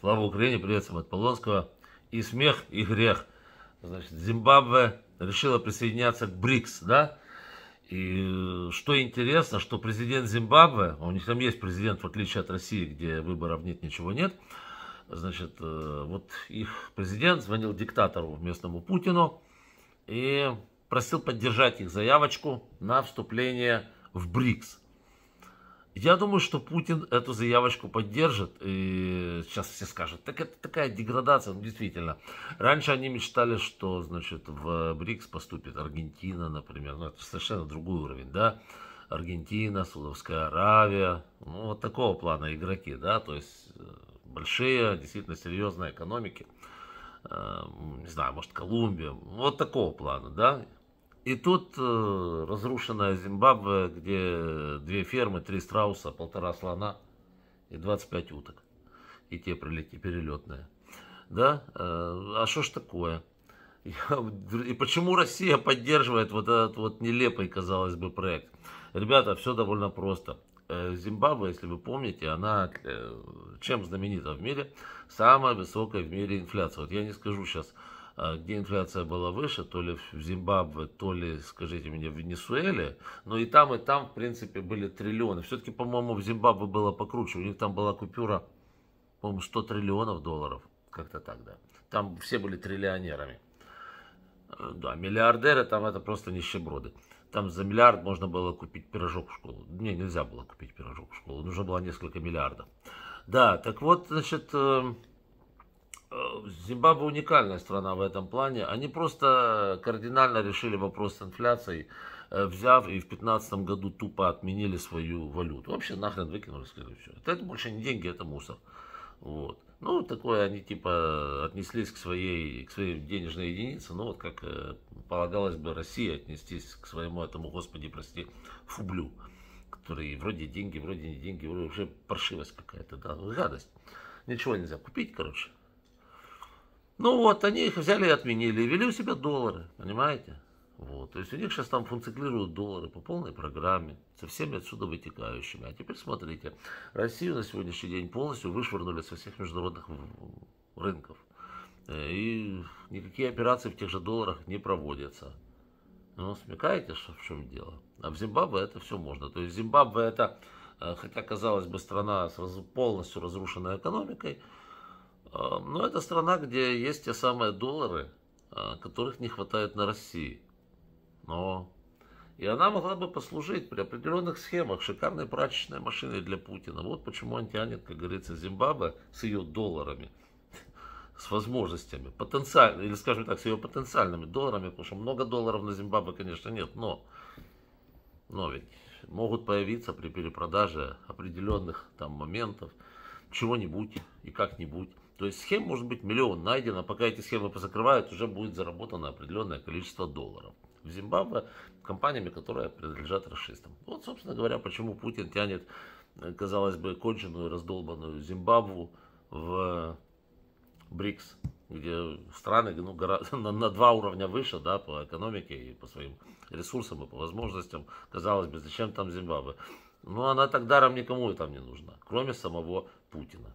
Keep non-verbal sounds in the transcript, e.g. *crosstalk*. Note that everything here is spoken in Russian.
Слава Украине, приветствуем от Полонского. И смех, и грех. Значит, Зимбабве решила присоединяться к БРИКС, да? И э, что интересно, что президент Зимбабве, а у них там есть президент, в отличие от России, где выборов нет, ничего нет, значит, э, вот их президент звонил диктатору местному Путину и просил поддержать их заявочку на вступление в БРИКС. Я думаю, что Путин эту заявочку поддержит. И сейчас все скажут, так это такая деградация. Ну, действительно, раньше они мечтали, что, значит, в БРИКС поступит Аргентина, например. Ну, это совершенно другой уровень, да. Аргентина, Судовская Аравия. Ну, вот такого плана игроки, да. То есть, э, большие, действительно серьезные экономики. Э, не знаю, может, Колумбия. Вот такого плана, да. И тут э, разрушенная Зимбабве, где две фермы, три страуса, полтора слона и 25 уток. И те прилети перелетные. Да? Э, а что ж такое? *laughs* и почему Россия поддерживает вот этот вот нелепый, казалось бы, проект? Ребята, все довольно просто. Э, Зимбабве, если вы помните, она э, чем знаменита в мире? Самая высокая в мире инфляция. Вот я не скажу сейчас а, где инфляция была выше, то ли в Зимбабве, то ли, скажите мне, в Венесуэле. Но и там, и там, в принципе, были триллионы. Все-таки, по-моему, в Зимбабве было покруче. У них там была купюра, по-моему, 100 триллионов долларов. Как-то так, да. Там все были триллионерами. Э, да, миллиардеры там это просто нищеброды. Там за миллиард можно было купить пирожок в школу. Не, нельзя было купить пирожок в школу. Нужно было несколько миллиардов. Да, так вот, значит, эм, Э, Зимбабве уникальная страна в этом плане. Они просто кардинально решили вопрос с инфляцией, э, взяв и в 2015 году тупо отменили свою валюту. Вообще нахрен выкинули, сказали, все. Это больше не деньги, это мусор. Вот. Ну, такое они типа отнеслись к своей, к своей денежной единице, ну вот как э, полагалось бы России отнестись к своему этому, господи, прости, фублю, который вроде деньги, вроде не деньги, вроде уже паршивость какая-то, да, ну, гадость. Ничего нельзя купить, короче. Ну вот, они их взяли и отменили, и вели у себя доллары, понимаете? Вот, то есть у них сейчас там функционируют доллары по полной программе, со всеми отсюда вытекающими. А теперь смотрите, Россию на сегодняшний день полностью вышвырнули со всех международных рынков. Э, и никакие операции в тех же долларах не проводятся. Ну, смекаете, что, в чем дело? А в Зимбабве это все можно. То есть Зимбабве это, э, хотя казалось бы страна с полностью разрушенной экономикой, Э, но ну, это страна, где есть те самые доллары, э, которых не хватает на России. Но и она могла бы послужить при определенных схемах шикарной прачечной машиной для Путина. Вот почему он тянет, как говорится, Зимбабве с ее долларами, с возможностями, потенциально, или скажем так, с ее потенциальными долларами, потому что много долларов на Зимбабве, конечно, нет, но, но ведь могут появиться при перепродаже определенных там моментов чего-нибудь и как-нибудь. То есть схем может быть миллион найдено, а пока эти схемы позакрывают, уже будет заработано определенное количество долларов в Зимбабве компаниями, которые принадлежат расистам. Вот, собственно говоря, почему Путин тянет, э, казалось бы, конченую раздолбанную Зимбабву в БРИКС, где страны ну, гора, *laughs* на, на два уровня выше да, по экономике и по своим ресурсам и по возможностям. Казалось бы, зачем там Зимбабве? Но ну, она так даром никому и там не нужна, кроме самого Путина.